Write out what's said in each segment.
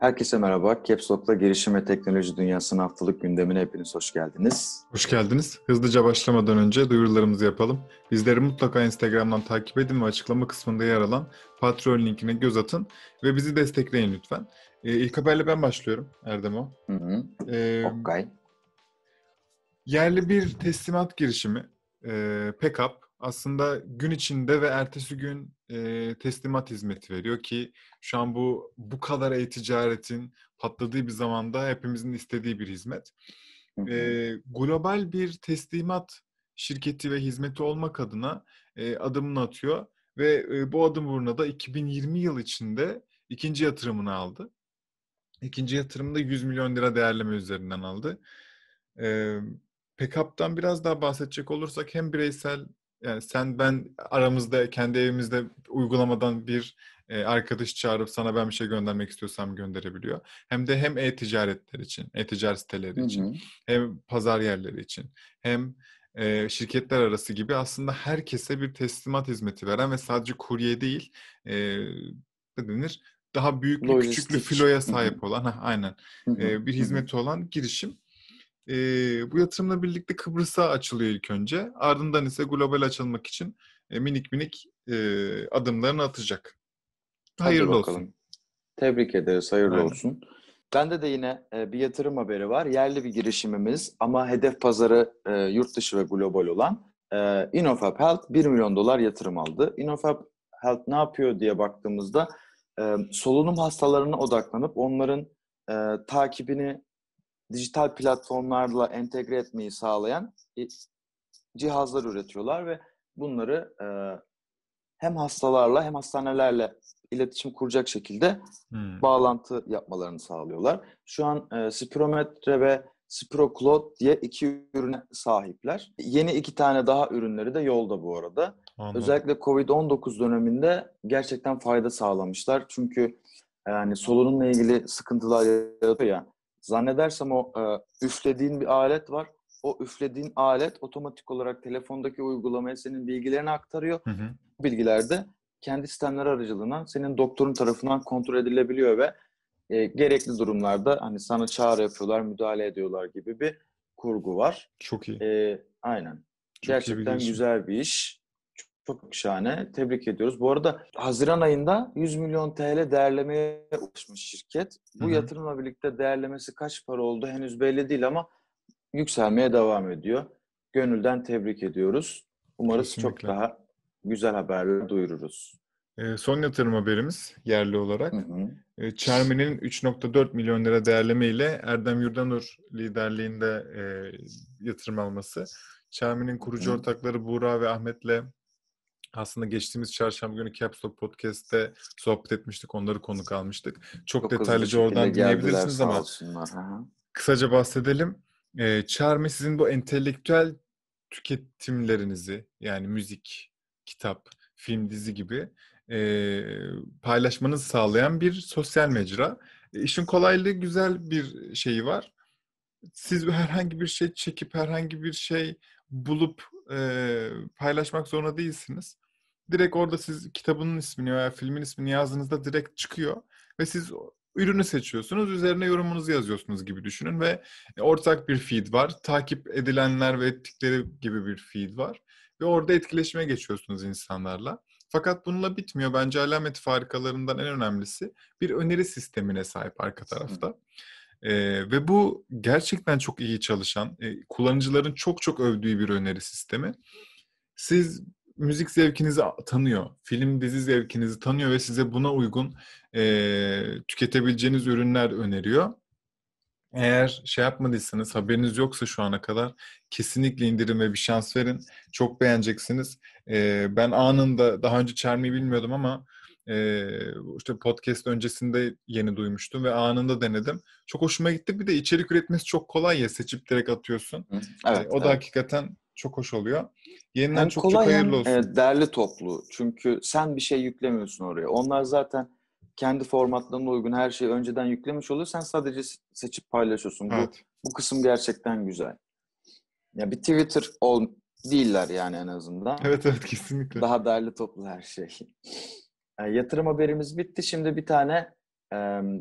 Herkese merhaba. Caps Lock'la Girişim ve Teknoloji Dünyası'nın haftalık gündemine hepiniz hoş geldiniz. Hoş geldiniz. Hızlıca başlamadan önce duyurularımızı yapalım. Bizleri mutlaka Instagram'dan takip edin ve açıklama kısmında yer alan Patreon linkine göz atın ve bizi destekleyin lütfen. Ee, ilk haberle ben başlıyorum Erdemo. Hı hı. Ee, okay. Yerli bir teslimat girişimi, e, ee, Packup, aslında gün içinde ve ertesi gün e, teslimat hizmeti veriyor ki şu an bu bu kadar e-ticaretin patladığı bir zamanda hepimizin istediği bir hizmet. E, global bir teslimat şirketi ve hizmeti olmak adına e, adımını atıyor ve e, bu adım uğruna da 2020 yıl içinde ikinci yatırımını aldı. İkinci yatırımda 100 milyon lira değerleme üzerinden aldı. E, Pickup'tan biraz daha bahsedecek olursak hem bireysel yani sen ben aramızda kendi evimizde uygulamadan bir e, arkadaş çağırıp sana ben bir şey göndermek istiyorsam gönderebiliyor. Hem de hem e-ticaretler için, e-ticaret siteleri Hı-hı. için, hem pazar yerleri için, hem e, şirketler arası gibi aslında herkese bir teslimat hizmeti veren ve sadece kurye değil, e, ne denir? Daha büyük Lojistik. küçüklü filoya sahip olan, ha, aynen e, bir hizmeti olan girişim e, bu yatırımla birlikte Kıbrıs'a açılıyor ilk önce. Ardından ise global açılmak için e, minik minik e, adımlarını atacak. Hayırlı olsun. Tebrik ederiz. Hayırlı Aynen. olsun. Bende de yine e, bir yatırım haberi var. Yerli bir girişimimiz ama hedef pazarı e, yurt dışı ve global olan e, InnoFab Health 1 milyon dolar yatırım aldı. InnoFab Health ne yapıyor diye baktığımızda solunum hastalarına odaklanıp onların takibini dijital platformlarla entegre etmeyi sağlayan e, cihazlar üretiyorlar ve bunları e, hem hastalarla hem hastanelerle iletişim kuracak şekilde hmm. bağlantı yapmalarını sağlıyorlar. Şu an e, spirometre ve Spiroclot diye iki ürüne sahipler. Yeni iki tane daha ürünleri de yolda bu arada. Anladım. Özellikle Covid-19 döneminde gerçekten fayda sağlamışlar. Çünkü yani e, solunumla ilgili sıkıntılar yaratıyor ya. Zannedersem o e, üflediğin bir alet var. O üflediğin alet otomatik olarak telefondaki uygulamaya senin bilgilerini aktarıyor. Hı hı. Bu bilgiler de kendi sistemler aracılığına senin doktorun tarafından kontrol edilebiliyor ve e, gerekli durumlarda hani sana çağrı yapıyorlar, müdahale ediyorlar gibi bir kurgu var. Çok iyi. E, aynen. Çok Gerçekten iyi güzel bir iş. Çok şahane. Tebrik ediyoruz. Bu arada Haziran ayında 100 milyon TL değerlemeye ulaşmış şirket. Bu Hı-hı. yatırımla birlikte değerlemesi kaç para oldu henüz belli değil ama yükselmeye devam ediyor. Gönülden tebrik ediyoruz. Umarız Kesinlikle. çok daha güzel haberler duyururuz. Ee, son yatırım haberimiz yerli olarak. Hı 3.4 ee, milyon lira değerleme ile Erdem Yurdanur liderliğinde e, yatırım alması. Çermen'in kurucu hı. ortakları Buğra ve Ahmet'le aslında geçtiğimiz çarşamba günü Caps Lock Podcast'te sohbet etmiştik. Onları konuk almıştık. Çok, Çok detaylıca oradan dinleyebilirsiniz ama kısaca bahsedelim. Ee, Charmi sizin bu entelektüel tüketimlerinizi yani müzik, kitap, film, dizi gibi e, paylaşmanızı sağlayan bir sosyal mecra. E, işin kolaylığı güzel bir şeyi var. Siz herhangi bir şey çekip herhangi bir şey bulup e, paylaşmak zorunda değilsiniz direkt orada siz kitabının ismini veya filmin ismini yazdığınızda direkt çıkıyor ve siz ürünü seçiyorsunuz, üzerine yorumunuzu yazıyorsunuz gibi düşünün ve e, ortak bir feed var. Takip edilenler ve ettikleri gibi bir feed var ve orada etkileşime geçiyorsunuz insanlarla. Fakat bununla bitmiyor. Bence alamet farikalarından en önemlisi bir öneri sistemine sahip arka tarafta. Ee, ve bu gerçekten çok iyi çalışan, e, kullanıcıların çok çok övdüğü bir öneri sistemi. Siz müzik zevkinizi tanıyor, film dizi zevkinizi tanıyor ve size buna uygun e, tüketebileceğiniz ürünler öneriyor. Eğer şey yapmadıysanız, haberiniz yoksa şu ana kadar kesinlikle indirime bir şans verin. Çok beğeneceksiniz. E, ben anında daha önce Çermi'yi bilmiyordum ama e, işte podcast öncesinde yeni duymuştum ve anında denedim. Çok hoşuma gitti. Bir de içerik üretmesi çok kolay ya seçip direkt atıyorsun. Evet, e, o da hakikaten çok hoş oluyor. Yeniden hem çok kolay, çok hayırlı hem, olsun. Evet, derli toplu. Çünkü sen bir şey yüklemiyorsun oraya. Onlar zaten kendi formatlarına uygun her şeyi önceden yüklemiş oluyor. Sen sadece seçip paylaşıyorsun. Evet. Bu, bu kısım gerçekten güzel. Ya bir Twitter ol değiller yani en azından. Evet evet kesinlikle. Daha değerli toplu her şey. Yani e, yatırım haberimiz bitti. Şimdi bir tane e,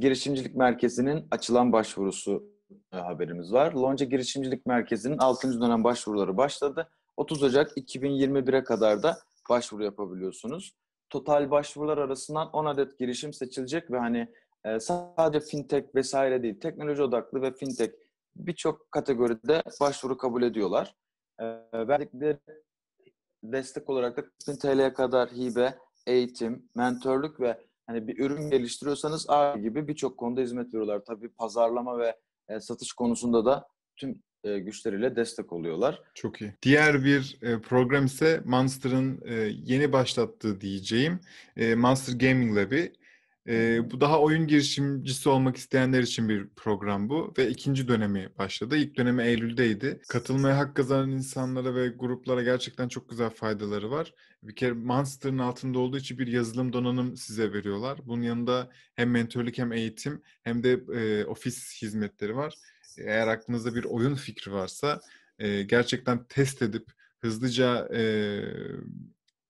girişimcilik merkezinin açılan başvurusu e, haberimiz var. Lonca Girişimcilik Merkezi'nin 6. dönem başvuruları başladı. 30 Ocak 2021'e kadar da başvuru yapabiliyorsunuz. Total başvurular arasından 10 adet girişim seçilecek ve hani e, sadece fintech vesaire değil, teknoloji odaklı ve fintech birçok kategoride başvuru kabul ediyorlar. E, verdikleri destek olarak da 1000 TL'ye kadar hibe, eğitim, mentörlük ve hani bir ürün geliştiriyorsanız A gibi birçok konuda hizmet veriyorlar. Tabii pazarlama ve e, satış konusunda da tüm e, güçleriyle destek oluyorlar. Çok iyi. Diğer bir e, program ise Monster'ın e, yeni başlattığı diyeceğim e, Monster Gaming Lab'i. E, bu daha oyun girişimcisi olmak isteyenler için bir program bu ve ikinci dönemi başladı. İlk dönemi Eylül'deydi. Katılmaya hak kazanan insanlara ve gruplara gerçekten çok güzel faydaları var. Bir kere Monster'ın altında olduğu için bir yazılım donanım size veriyorlar. Bunun yanında hem mentorluk hem eğitim hem de e, ofis hizmetleri var. Eğer aklınızda bir oyun fikri varsa e, gerçekten test edip hızlıca e,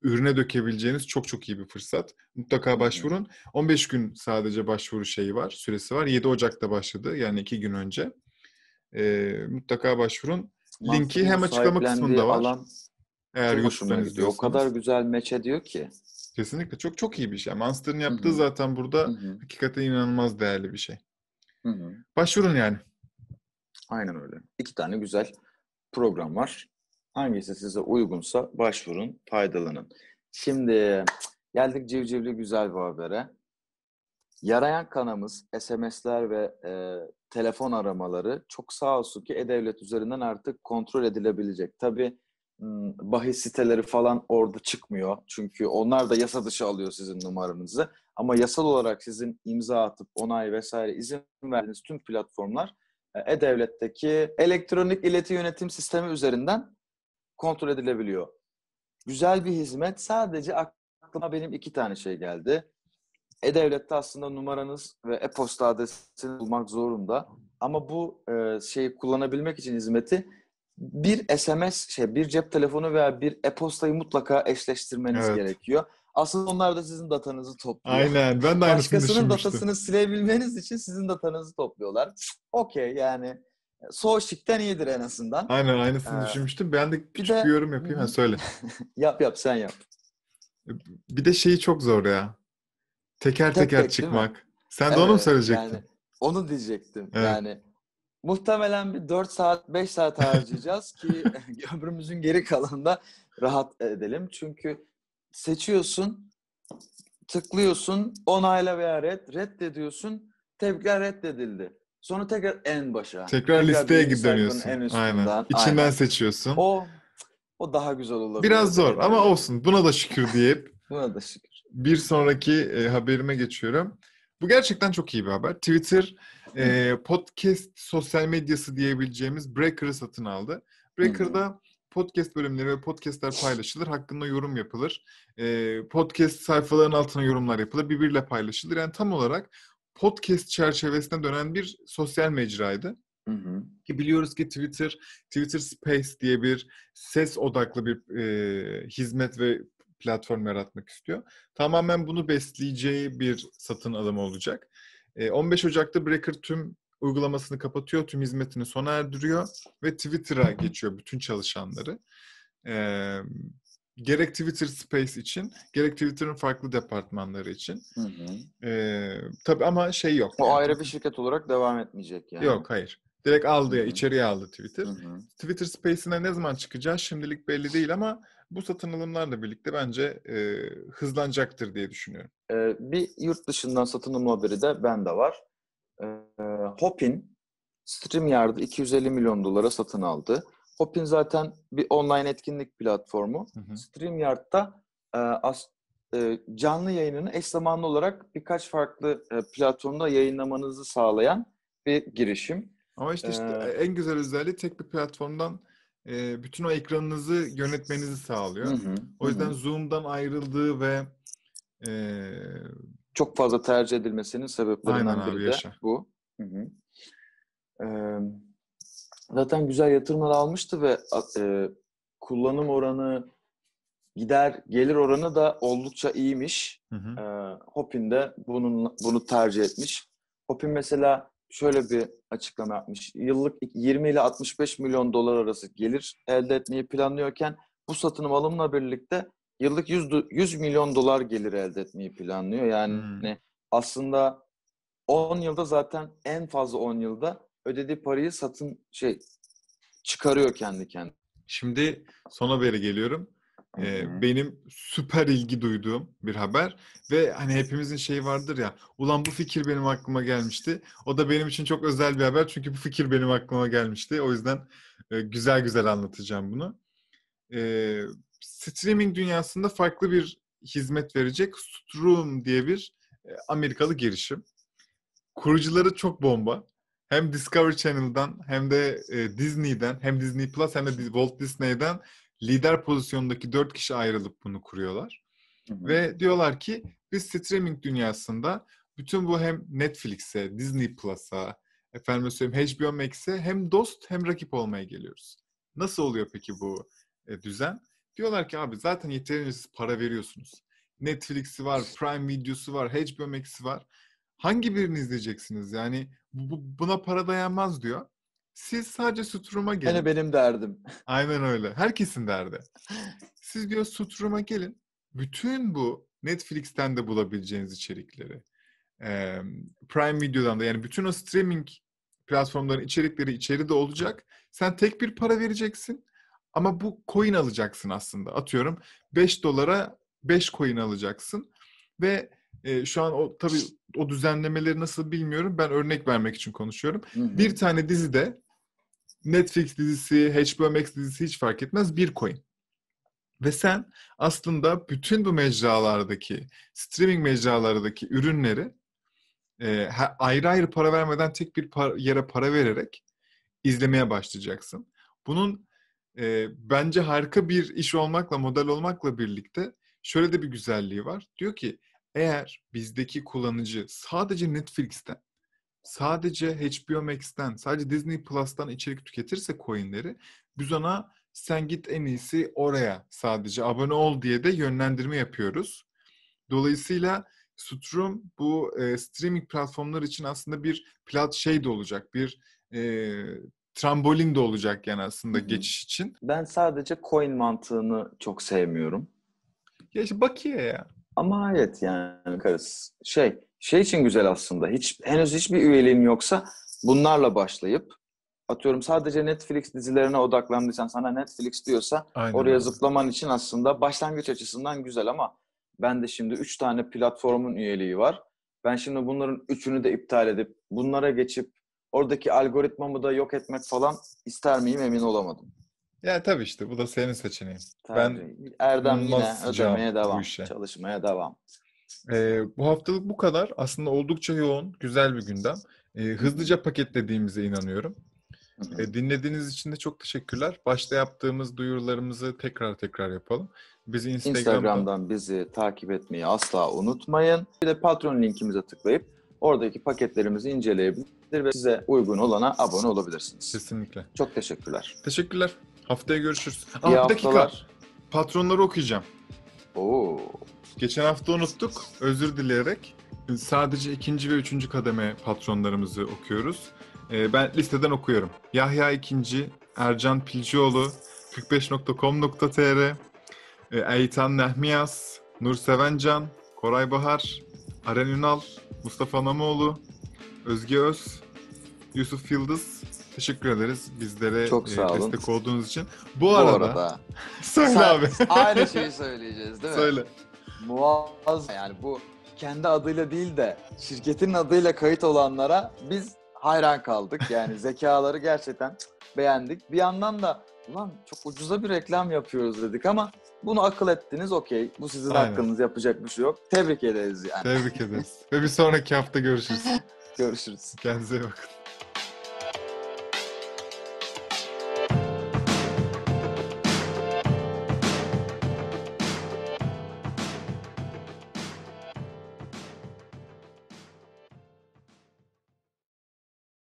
ürüne dökebileceğiniz çok çok iyi bir fırsat. Mutlaka başvurun. 15 gün sadece başvuru şeyi var, süresi var. 7 Ocak'ta başladı yani 2 gün önce. Ee, mutlaka başvurun. Linki hem açıklama kısmında var. Alan Eğer YouTube'dan izliyorsanız. O kadar güzel meç ediyor ki. Kesinlikle çok çok iyi bir şey. Monster'ın yaptığı Hı-hı. zaten burada Hı-hı. hakikaten inanılmaz değerli bir şey. Hı-hı. Başvurun yani. Aynen öyle. İki tane güzel program var. Hangisi size uygunsa başvurun, faydalanın. Şimdi geldik civcivli güzel bir habere. Yarayan kanamız, SMS'ler ve e, telefon aramaları çok sağ olsun ki E-Devlet üzerinden artık kontrol edilebilecek. Tabii bahis siteleri falan orada çıkmıyor. Çünkü onlar da yasa dışı alıyor sizin numaranızı. Ama yasal olarak sizin imza atıp onay vesaire izin verdiğiniz tüm platformlar e, E-Devlet'teki elektronik ileti yönetim sistemi üzerinden kontrol edilebiliyor. Güzel bir hizmet. Sadece aklıma benim iki tane şey geldi. E-Devlet'te aslında numaranız ve e-posta adresini bulmak zorunda. Ama bu e, şeyi kullanabilmek için hizmeti bir SMS, şey bir cep telefonu veya bir e-postayı mutlaka eşleştirmeniz evet. gerekiyor. Aslında onlar da sizin datanızı topluyor. Aynen. Ben de aynısını Başkasının datasını silebilmeniz için sizin datanızı topluyorlar. Okey yani Soğuşik'ten iyidir en azından. Aynen aynısını ee, düşünmüştüm. Ben de küçük bir, de... bir yorum yapayım. Ha, söyle. yap yap sen yap. Bir de şeyi çok zor ya. Teker tek teker tek, çıkmak. Sen evet, de onu mu söyleyecektin? Yani, onu diyecektim. Evet. Yani muhtemelen bir 4 saat 5 saat harcayacağız ki ömrümüzün geri kalanında rahat edelim. Çünkü seçiyorsun, tıklıyorsun, onayla veya red, reddediyorsun, tebrikler reddedildi. Sonra tekrar en başa. Tekrar, tekrar listeye gibi dönüyorsun. En Aynen. İçinden Aynen. seçiyorsun. O o daha güzel olur. Biraz zor ama olsun. Buna da şükür deyip. Buna da şükür. Bir sonraki e, haberime geçiyorum. Bu gerçekten çok iyi bir haber. Twitter e, podcast sosyal medyası diyebileceğimiz Breaker'ı satın aldı. Breaker'da podcast bölümleri ve podcastler paylaşılır. Hakkında yorum yapılır. E, podcast sayfaların altına yorumlar yapılır. Birbiriyle paylaşılır. Yani tam olarak podcast çerçevesine dönen bir sosyal mecraydı. Hı hı. Ki biliyoruz ki Twitter, Twitter Space diye bir ses odaklı bir e, hizmet ve platform yaratmak istiyor. Tamamen bunu besleyeceği bir satın alımı olacak. E, 15 Ocak'ta Breaker tüm uygulamasını kapatıyor, tüm hizmetini sona erdiriyor ve Twitter'a geçiyor bütün çalışanları. E, gerek Twitter Space için, gerek Twitter'ın farklı departmanları için. Hı hı. Ee, tabii ama şey yok. O yani. ayrı bir şirket olarak devam etmeyecek yani. Yok, hayır. Direkt aldı, ya içeriye aldı Twitter. Hı-hı. Twitter Space'ine ne zaman çıkacağız şimdilik belli değil ama bu satın alımlarla birlikte bence e, hızlanacaktır diye düşünüyorum. Ee, bir yurt dışından satın alım haberi de bende var. Ee, Hopin StreamYard'ı 250 milyon dolara satın aldı. Hopin zaten bir online etkinlik platformu. Hı hı. StreamYard'da e, as, e, canlı yayınını eş zamanlı olarak birkaç farklı e, platformda yayınlamanızı sağlayan bir girişim. Ama işte, işte ee, en güzel özelliği tek bir platformdan e, bütün o ekranınızı yönetmenizi sağlıyor. Hı hı, o yüzden hı. Zoom'dan ayrıldığı ve e, çok fazla tercih edilmesinin sebeplerinden biri de yaşa. bu. Hı hı. Ee, zaten güzel yatırımlar almıştı ve e, kullanım oranı gider gelir oranı da oldukça iyiymiş. Hı hı. E, Hopin de bunun, bunu tercih etmiş. Hopin mesela şöyle bir açıklama yapmış. Yıllık 20 ile 65 milyon dolar arası gelir elde etmeyi planlıyorken bu satın alımla birlikte yıllık 100, 100 milyon dolar gelir elde etmeyi planlıyor. Yani hmm. Hani aslında 10 yılda zaten en fazla 10 yılda ödediği parayı satın şey çıkarıyor kendi kendine. Şimdi son habere geliyorum. Ee, benim süper ilgi duyduğum bir haber ve hani hepimizin şeyi vardır ya ulan bu fikir benim aklıma gelmişti. O da benim için çok özel bir haber çünkü bu fikir benim aklıma gelmişti. O yüzden e, güzel güzel anlatacağım bunu. E, streaming dünyasında farklı bir hizmet verecek Strum diye bir e, Amerikalı girişim. Kurucuları çok bomba hem Discovery Channel'dan hem de e, Disney'den hem Disney Plus hem de Walt Disney'den lider pozisyondaki dört kişi ayrılıp bunu kuruyorlar. Hı hı. Ve diyorlar ki biz streaming dünyasında bütün bu hem Netflix'e, Disney Plus'a, efendim söyleyeyim HBO Max'e hem dost hem rakip olmaya geliyoruz. Nasıl oluyor peki bu e, düzen? Diyorlar ki abi zaten yeterince siz para veriyorsunuz. Netflix'i var, Prime Video'su var, HBO Max'i var hangi birini izleyeceksiniz? Yani bu, buna para dayanmaz diyor. Siz sadece Sutrum'a hani gelin. Yani benim derdim. Aynen öyle. Herkesin derdi. Siz diyor Sutrum'a gelin. Bütün bu Netflix'ten de bulabileceğiniz içerikleri. Prime Video'dan da yani bütün o streaming platformların içerikleri içeri de olacak. Sen tek bir para vereceksin ama bu coin alacaksın aslında. Atıyorum 5 dolara 5 coin alacaksın ve e, şu an o tabii o düzenlemeleri nasıl bilmiyorum. Ben örnek vermek için konuşuyorum. Hı-hı. Bir tane dizide Netflix dizisi, HBO Max dizisi hiç fark etmez bir coin. Ve sen aslında bütün bu mecralardaki, streaming mecralardaki ürünleri e, ayrı ayrı para vermeden tek bir para, yere para vererek izlemeye başlayacaksın. Bunun e, bence harika bir iş olmakla, model olmakla birlikte şöyle de bir güzelliği var. Diyor ki eğer bizdeki kullanıcı sadece Netflix'ten, sadece HBO Max'ten, sadece Disney Plus'tan içerik tüketirse coinleri biz ona sen git en iyisi oraya sadece abone ol diye de yönlendirme yapıyoruz. Dolayısıyla Strum bu e, streaming platformlar için aslında bir plat şey de olacak, bir e, trambolin de olacak yani aslında Hı-hı. geçiş için. Ben sadece coin mantığını çok sevmiyorum. Ya işte bakiye ya. Ama evet yani karısı şey şey için güzel aslında. Hiç henüz hiçbir üyeliğim yoksa bunlarla başlayıp atıyorum sadece Netflix dizilerine odaklandıysan sana Netflix diyorsa Aynen. oraya zıplaman için aslında başlangıç açısından güzel ama ben de şimdi 3 tane platformun üyeliği var. Ben şimdi bunların üçünü de iptal edip bunlara geçip oradaki algoritmamı da yok etmek falan ister miyim emin olamadım. Ya tabii işte bu da senin seçeneğin. Tabii. Ben Erdem yine ödemeye devam, işe. çalışmaya devam. Ee, bu haftalık bu kadar. Aslında oldukça yoğun, güzel bir gündem. Ee, hızlıca paketlediğimize inanıyorum. Ee, dinlediğiniz için de çok teşekkürler. Başta yaptığımız duyurularımızı tekrar tekrar yapalım. Bizi Instagram'dan, Instagram'dan bizi takip etmeyi asla unutmayın. Bir de Patreon linkimize tıklayıp oradaki paketlerimizi inceleyebilir ve size uygun olana abone olabilirsiniz. Kesinlikle. Çok teşekkürler. Teşekkürler. Haftaya görüşürüz. Aa, bir dakika. haftalar. Patronları okuyacağım. Oo. Geçen hafta unuttuk. Özür dileyerek. Sadece ikinci ve üçüncü kademe patronlarımızı okuyoruz. Ee, ben listeden okuyorum. Yahya ikinci, Ercan Pilcioğlu, 45.com.tr, e, Eytan Nehmiyaz, Nur Sevencan, Koray Bahar, Aren Ünal, Mustafa Namoğlu, Özge Öz, Yusuf Yıldız, Teşekkür ederiz bizlere Çok e, sağ olun. destek olduğunuz için. Bu, Bu arada, arada söyle sen, abi. aynı şeyi söyleyeceğiz değil mi? Söyle. Muaz yani bu kendi adıyla değil de şirketin adıyla kayıt olanlara biz hayran kaldık. Yani zekaları gerçekten beğendik. Bir yandan da ulan çok ucuza bir reklam yapıyoruz dedik ama bunu akıl ettiniz okey. Bu sizin Aynen. hakkınız yapacak bir şey yok. Tebrik ederiz yani. Tebrik ederiz. Ve bir sonraki hafta görüşürüz. görüşürüz. Kendinize iyi bakın.